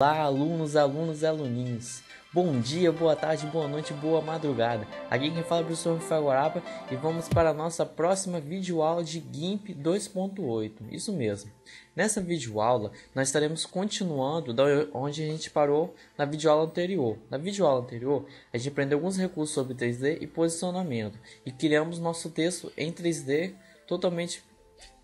Olá, alunos, alunos e aluninhos. Bom dia, boa tarde, boa noite, boa madrugada. Aqui quem fala é o professor Rafael Guarapa e vamos para a nossa próxima videoaula de GIMP 2.8. Isso mesmo. Nessa videoaula, nós estaremos continuando da onde a gente parou na videoaula anterior. Na videoaula anterior, a gente aprendeu alguns recursos sobre 3D e posicionamento e criamos nosso texto em 3D totalmente,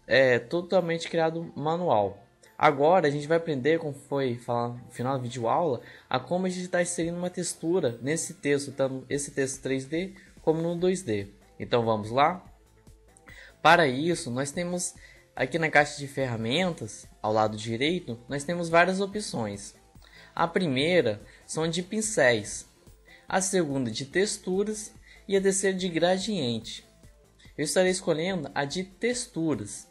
é, totalmente criado manual. Agora a gente vai aprender, como foi falar no final da vídeo aula, a como a gente está inserindo uma textura nesse texto, tanto esse texto 3D como no 2D. Então vamos lá? Para isso, nós temos aqui na caixa de ferramentas, ao lado direito, nós temos várias opções. A primeira são de pincéis, a segunda de texturas e a terceira de gradiente. Eu estarei escolhendo a de texturas.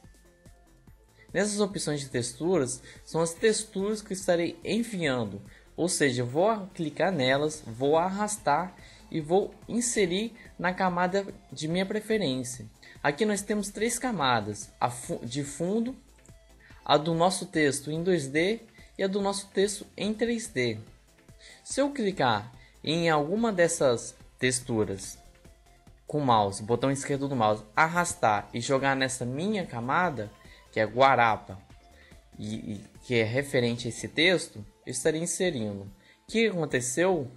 Nessas opções de texturas, são as texturas que estarei enviando, ou seja, vou clicar nelas, vou arrastar e vou inserir na camada de minha preferência. Aqui nós temos três camadas, a de fundo, a do nosso texto em 2D e a do nosso texto em 3D. Se eu clicar em alguma dessas texturas com o mouse, botão esquerdo do mouse, arrastar e jogar nessa minha camada, que é Guarapa, e, e que é referente a esse texto, eu estaria inserindo. O que aconteceu?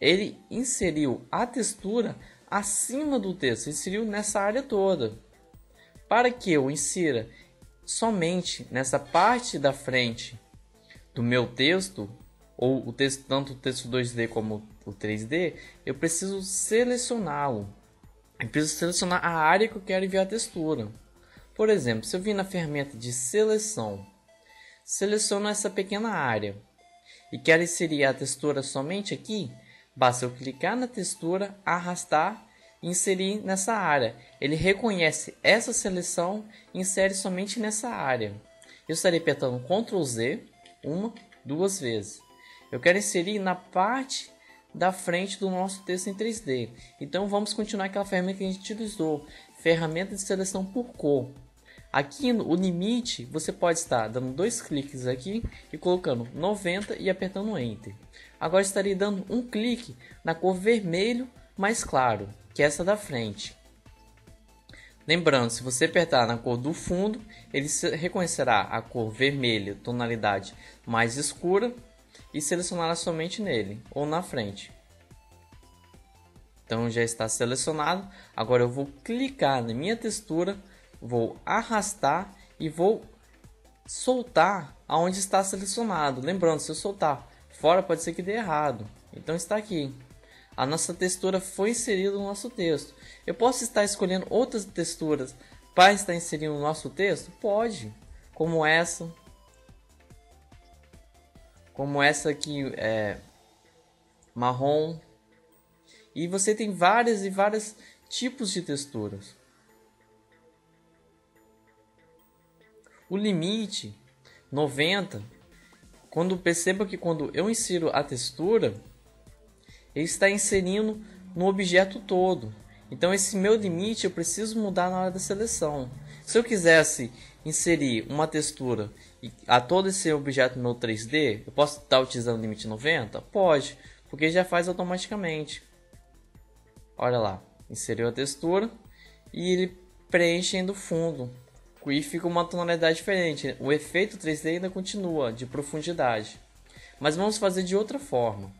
Ele inseriu a textura acima do texto, inseriu nessa área toda. Para que eu insira somente nessa parte da frente do meu texto, ou o texto, tanto o texto 2D como o 3D, eu preciso selecioná-lo. Eu preciso selecionar a área que eu quero enviar a textura. Por exemplo, se eu vim na ferramenta de seleção, seleciono essa pequena área e quero inserir a textura somente aqui, basta eu clicar na textura, arrastar e inserir nessa área. Ele reconhece essa seleção e insere somente nessa área. Eu estarei apertando Ctrl Z uma, duas vezes. Eu quero inserir na parte da frente do nosso texto em 3D. Então vamos continuar aquela ferramenta que a gente utilizou, ferramenta de seleção por cor. Aqui no limite, você pode estar dando dois cliques aqui e colocando 90 e apertando Enter. Agora estarei dando um clique na cor vermelho mais claro, que é essa da frente. Lembrando, se você apertar na cor do fundo, ele reconhecerá a cor vermelha, tonalidade mais escura, e selecionará somente nele ou na frente. Então já está selecionado. Agora eu vou clicar na minha textura vou arrastar e vou soltar aonde está selecionado. Lembrando, se eu soltar fora, pode ser que dê errado. Então está aqui. A nossa textura foi inserida no nosso texto. Eu posso estar escolhendo outras texturas para estar inserindo no nosso texto? Pode. Como essa. Como essa aqui é marrom. E você tem várias e vários tipos de texturas. O limite 90, quando perceba que quando eu insiro a textura, ele está inserindo no objeto todo. Então esse meu limite eu preciso mudar na hora da seleção. Se eu quisesse inserir uma textura a todo esse objeto no 3D, eu posso estar utilizando o limite 90? Pode, porque já faz automaticamente. Olha lá, inseriu a textura e ele preenche do fundo. Quiz fica uma tonalidade diferente. O efeito 3D ainda continua, de profundidade. Mas vamos fazer de outra forma.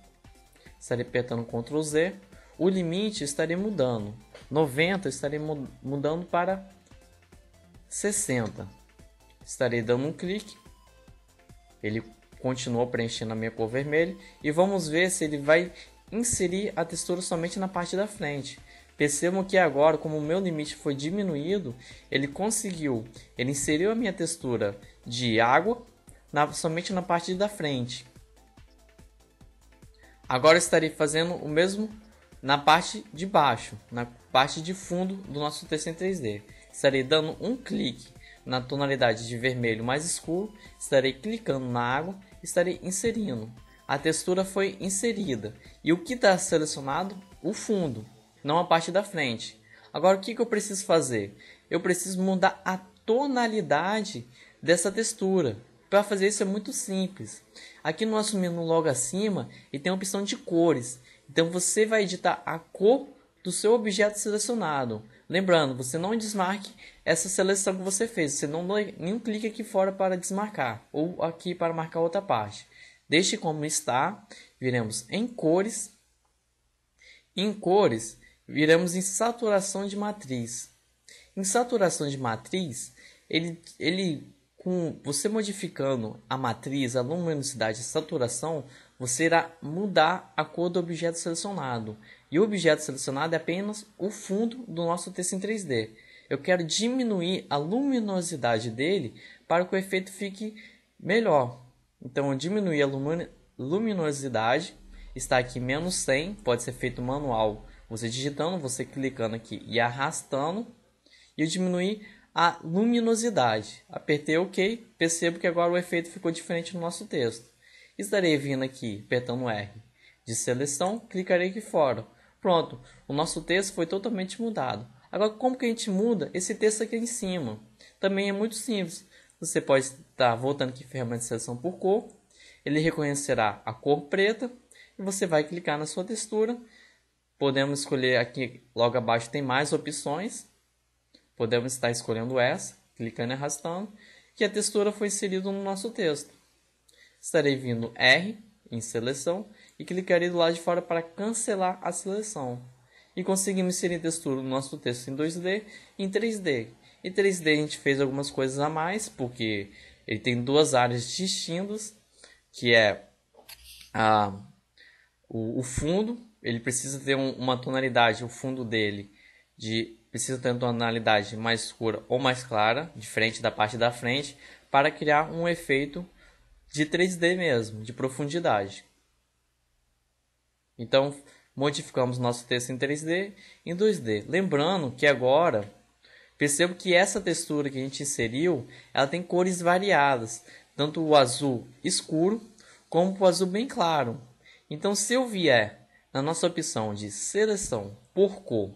Estarei apertando Ctrl Z. O limite estarei mudando. 90 estarei mudando para 60. Estarei dando um clique. Ele continua preenchendo a minha cor vermelha. E vamos ver se ele vai inserir a textura somente na parte da frente. Percebam que agora, como o meu limite foi diminuído, ele conseguiu, ele inseriu a minha textura de água na, somente na parte da frente. Agora estarei fazendo o mesmo na parte de baixo, na parte de fundo do nosso texto em 3D. Estarei dando um clique na tonalidade de vermelho mais escuro, estarei clicando na água, estarei inserindo. A textura foi inserida e o que está selecionado? O fundo não a parte da frente. Agora, o que, que eu preciso fazer? Eu preciso mudar a tonalidade dessa textura. Para fazer isso é muito simples. Aqui no nosso menu logo acima, ele tem a opção de cores. Então você vai editar a cor do seu objeto selecionado. Lembrando, você não desmarque essa seleção que você fez. Você não dê nenhum clique aqui fora para desmarcar ou aqui para marcar outra parte. Deixe como está. Viremos em cores. Em cores, viramos em saturação de matriz. Em saturação de matriz, ele, ele com você modificando a matriz, a luminosidade, a saturação, você irá mudar a cor do objeto selecionado. E o objeto selecionado é apenas o fundo do nosso texto em 3D. Eu quero diminuir a luminosidade dele para que o efeito fique melhor. Então, diminuir a luminosidade, está aqui menos 100, pode ser feito manual você digitando, você clicando aqui e arrastando. E eu diminuí a luminosidade. Apertei OK, percebo que agora o efeito ficou diferente no nosso texto. Estarei vindo aqui, apertando R de seleção, clicarei aqui fora. Pronto, o nosso texto foi totalmente mudado. Agora, como que a gente muda esse texto aqui em cima? Também é muito simples. Você pode estar voltando aqui ferramenta de seleção por cor. Ele reconhecerá a cor preta. E você vai clicar na sua textura Podemos escolher aqui logo abaixo tem mais opções. Podemos estar escolhendo essa, clicando e arrastando, que a textura foi inserida no nosso texto. Estarei vindo R em seleção e clicarei do lado de fora para cancelar a seleção. E conseguimos inserir textura no nosso texto em 2D e em 3D. Em 3D a gente fez algumas coisas a mais, porque ele tem duas áreas distintas, que é a, ah, o, o fundo ele precisa ter um, uma tonalidade, o fundo dele de precisa ter uma tonalidade mais escura ou mais clara, diferente da parte da frente, para criar um efeito de 3D mesmo, de profundidade. Então, modificamos nosso texto em 3D em 2D. Lembrando que agora percebo que essa textura que a gente inseriu, ela tem cores variadas, tanto o azul escuro como o azul bem claro. Então, se eu vier na nossa opção de seleção por cor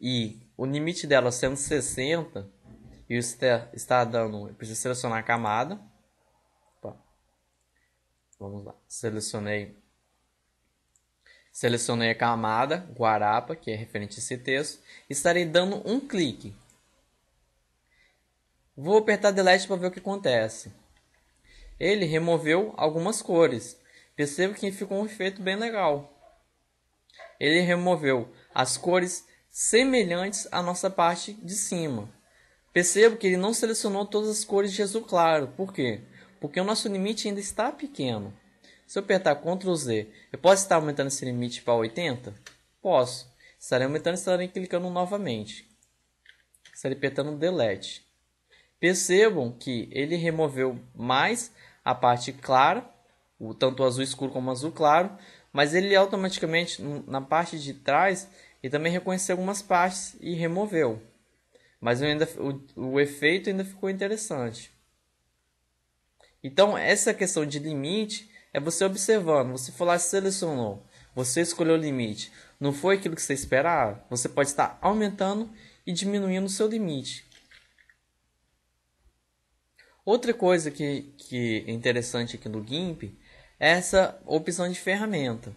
e o limite dela sendo 60, e está, está dando, eu preciso selecionar a camada. Opa. Vamos lá, selecionei. Selecionei a camada Guarapa, que é referente a esse texto. Estarei dando um clique. Vou apertar delete para ver o que acontece. Ele removeu algumas cores. Percebo que ficou um efeito bem legal ele removeu as cores semelhantes à nossa parte de cima. Percebo que ele não selecionou todas as cores de azul claro. Por quê? Porque o nosso limite ainda está pequeno. Se eu apertar Ctrl Z, eu posso estar aumentando esse limite para 80? Posso. Estarei aumentando e estarei clicando novamente. Estarei apertando Delete. Percebam que ele removeu mais a parte clara, o tanto azul escuro como azul claro, mas ele automaticamente na parte de trás e também reconheceu algumas partes e removeu. Mas ainda, o, o efeito ainda ficou interessante. Então essa questão de limite é você observando, você foi lá ah, selecionou, você escolheu o limite, não foi aquilo que você esperava, você pode estar aumentando e diminuindo o seu limite. Outra coisa que, que é interessante aqui no GIMP essa opção de ferramenta.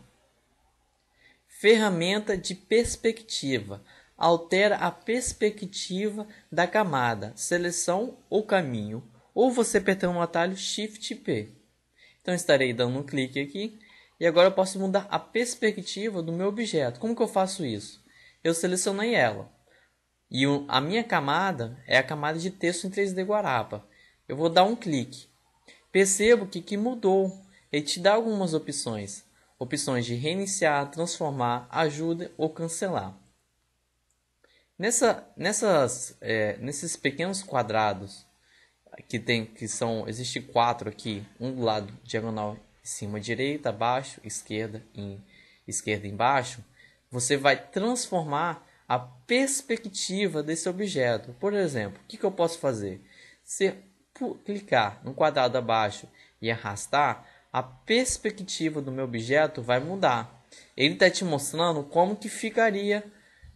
Ferramenta de perspectiva. Altera a perspectiva da camada, seleção ou caminho. Ou você apertando o atalho Shift P. Então estarei dando um clique aqui. E agora eu posso mudar a perspectiva do meu objeto. Como que eu faço isso? Eu selecionei ela. E a minha camada é a camada de texto em 3D Guarapa. Eu vou dar um clique. Percebo que, que mudou ele te dá algumas opções: opções de reiniciar, transformar, ajuda ou cancelar. Nessa, nessas, é, nesses pequenos quadrados que tem, que são, existe quatro aqui, um do lado diagonal em cima direita, abaixo, esquerda em esquerda embaixo, você vai transformar a perspectiva desse objeto. Por exemplo, o que, que eu posso fazer? Se clicar no quadrado abaixo e arrastar, a perspectiva do meu objeto vai mudar. Ele está te mostrando como que ficaria,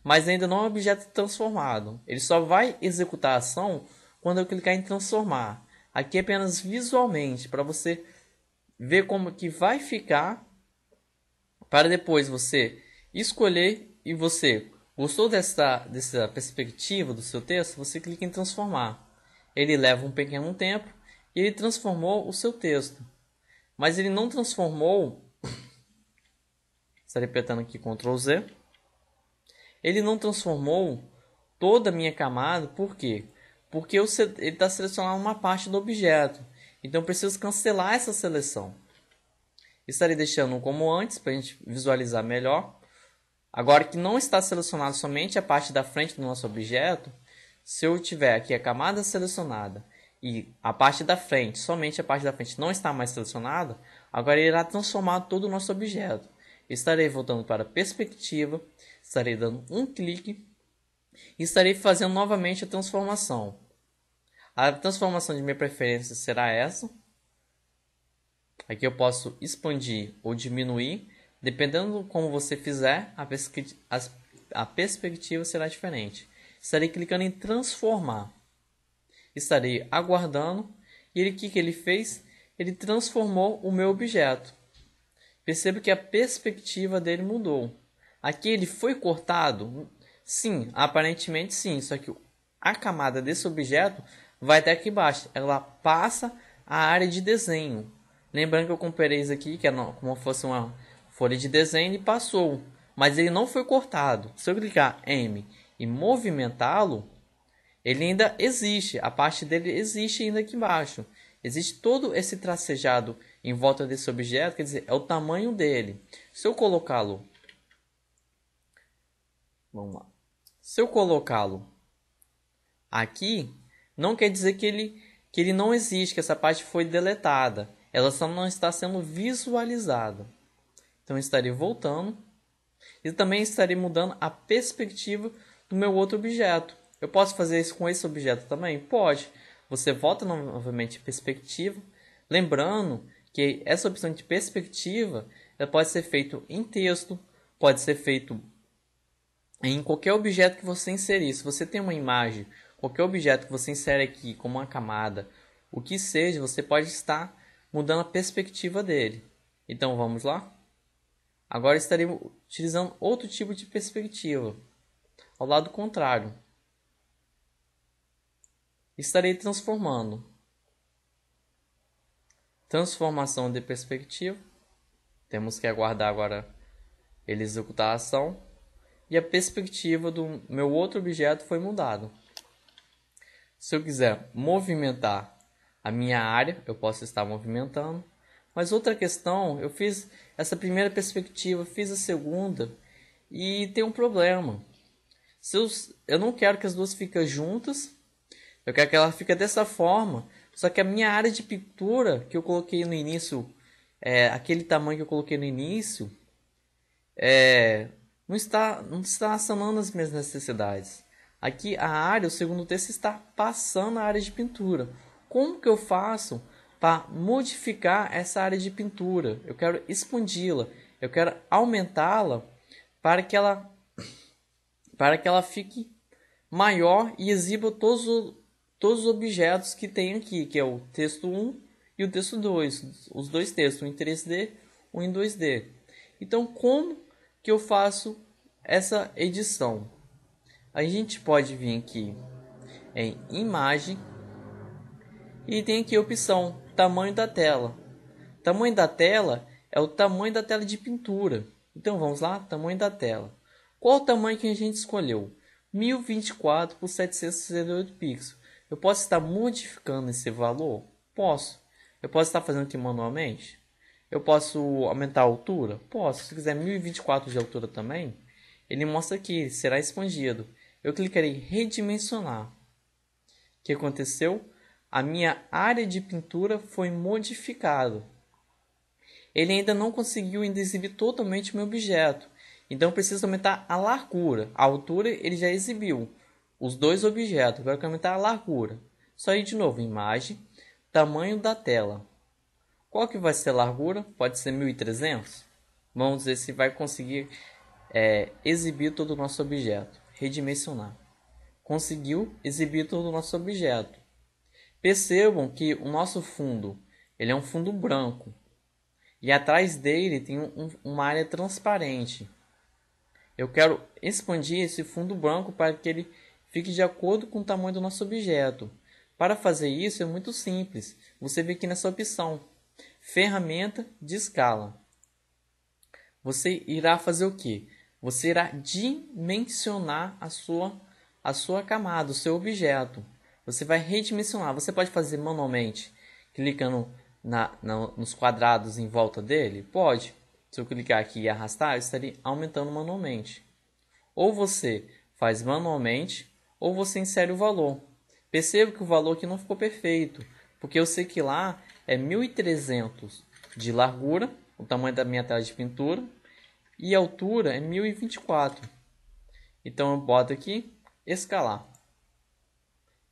mas ainda não é um objeto transformado. Ele só vai executar a ação quando eu clicar em transformar. Aqui é apenas visualmente, para você ver como que vai ficar, para depois você escolher e você gostou dessa, dessa perspectiva do seu texto, você clica em transformar. Ele leva um pequeno tempo e ele transformou o seu texto. Mas ele não transformou. Está repetindo aqui Ctrl Z. Ele não transformou toda a minha camada, por quê? Porque eu, ele está selecionando uma parte do objeto. Então eu preciso cancelar essa seleção. Estarei deixando como antes para a gente visualizar melhor. Agora que não está selecionado somente a parte da frente do nosso objeto, se eu tiver aqui a camada selecionada e a parte da frente, somente a parte da frente não está mais selecionada, agora ele irá transformar todo o nosso objeto. Estarei voltando para a perspectiva, estarei dando um clique e estarei fazendo novamente a transformação. A transformação de minha preferência será essa. Aqui eu posso expandir ou diminuir, dependendo de como você fizer, a, a, a perspectiva será diferente. Estarei clicando em transformar estarei aguardando. E ele, o que, que ele fez? Ele transformou o meu objeto. Perceba que a perspectiva dele mudou. Aqui ele foi cortado? Sim, aparentemente sim. Só que a camada desse objeto vai até aqui embaixo. Ela passa a área de desenho. Lembrando que eu comprei isso aqui, que é como fosse uma folha de desenho, e passou. Mas ele não foi cortado. Se eu clicar M e movimentá-lo, ele ainda existe, a parte dele existe ainda aqui embaixo. Existe todo esse tracejado em volta desse objeto, quer dizer, é o tamanho dele. Se eu colocá-lo. Vamos lá. Se eu colocá-lo aqui, não quer dizer que ele, que ele não existe, que essa parte foi deletada. Ela só não está sendo visualizada. Então eu estarei voltando. E também estarei mudando a perspectiva do meu outro objeto. Eu posso fazer isso com esse objeto também? Pode. Você volta novamente em perspectiva, lembrando que essa opção de perspectiva ela pode ser feito em texto, pode ser feito em qualquer objeto que você inserir. Se você tem uma imagem, qualquer objeto que você insere aqui, como uma camada, o que seja, você pode estar mudando a perspectiva dele. Então vamos lá? Agora estaremos utilizando outro tipo de perspectiva, ao lado contrário estarei transformando. Transformação de perspectiva. Temos que aguardar agora ele executar a ação. E a perspectiva do meu outro objeto foi mudado. Se eu quiser movimentar a minha área, eu posso estar movimentando. Mas outra questão, eu fiz essa primeira perspectiva, fiz a segunda e tem um problema. Se eu, eu não quero que as duas fiquem juntas, eu quero que ela fique dessa forma. Só que a minha área de pintura que eu coloquei no início, é, aquele tamanho que eu coloquei no início, é, não está não está sanando as minhas necessidades. Aqui a área, o segundo texto está passando a área de pintura. Como que eu faço para modificar essa área de pintura? Eu quero expandi-la, eu quero aumentá-la para que ela para que ela fique maior e exiba todos os todos os objetos que tem aqui, que é o texto 1 e o texto 2, os dois textos, um em 3D, um em 2D. Então, como que eu faço essa edição? A gente pode vir aqui em imagem e tem aqui a opção tamanho da tela. Tamanho da tela é o tamanho da tela de pintura. Então vamos lá, tamanho da tela. Qual o tamanho que a gente escolheu? 1024 por 768 pixels. Eu posso estar modificando esse valor? Posso. Eu posso estar fazendo aqui manualmente? Eu posso aumentar a altura? Posso. Se quiser 1024 de altura também, ele mostra aqui, será expandido. Eu clicarei em redimensionar. O que aconteceu? A minha área de pintura foi modificada. Ele ainda não conseguiu exibir totalmente o meu objeto. Então preciso aumentar a largura. A altura ele já exibiu os dois objetos vai aumentar tá a largura. Só aí de novo, imagem, tamanho da tela. Qual que vai ser a largura? Pode ser 1300. Vamos ver se vai conseguir é, exibir todo o nosso objeto. Redimensionar. Conseguiu exibir todo o nosso objeto. Percebam que o nosso fundo ele é um fundo branco. E atrás dele tem um, uma área transparente. Eu quero expandir esse fundo branco para que ele fique de acordo com o tamanho do nosso objeto. Para fazer isso é muito simples. Você vem aqui nessa opção, ferramenta de escala. Você irá fazer o que? Você irá dimensionar a sua, a sua camada, o seu objeto. Você vai redimensionar. Você pode fazer manualmente, clicando na, na, nos quadrados em volta dele? Pode. Se eu clicar aqui e arrastar, eu estaria aumentando manualmente. Ou você faz manualmente ou você insere o valor. Percebo que o valor aqui não ficou perfeito, porque eu sei que lá é 1300 de largura, o tamanho da minha tela de pintura, e a altura é 1024. Então eu boto aqui escalar.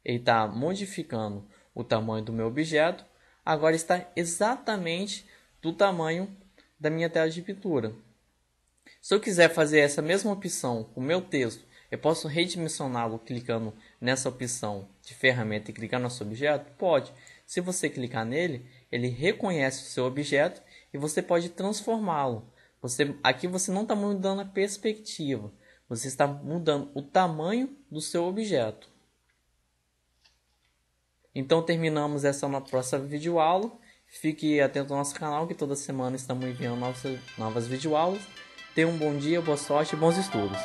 Ele está modificando o tamanho do meu objeto, agora está exatamente do tamanho da minha tela de pintura. Se eu quiser fazer essa mesma opção com o meu texto eu posso redimensioná-lo clicando nessa opção de ferramenta e clicar no seu objeto? Pode. Se você clicar nele, ele reconhece o seu objeto e você pode transformá-lo. Você, aqui você não está mudando a perspectiva, você está mudando o tamanho do seu objeto. Então terminamos essa nossa videoaula. Fique atento ao nosso canal que toda semana estamos enviando novas, novas videoaulas. Tenha um bom dia, boa sorte e bons estudos.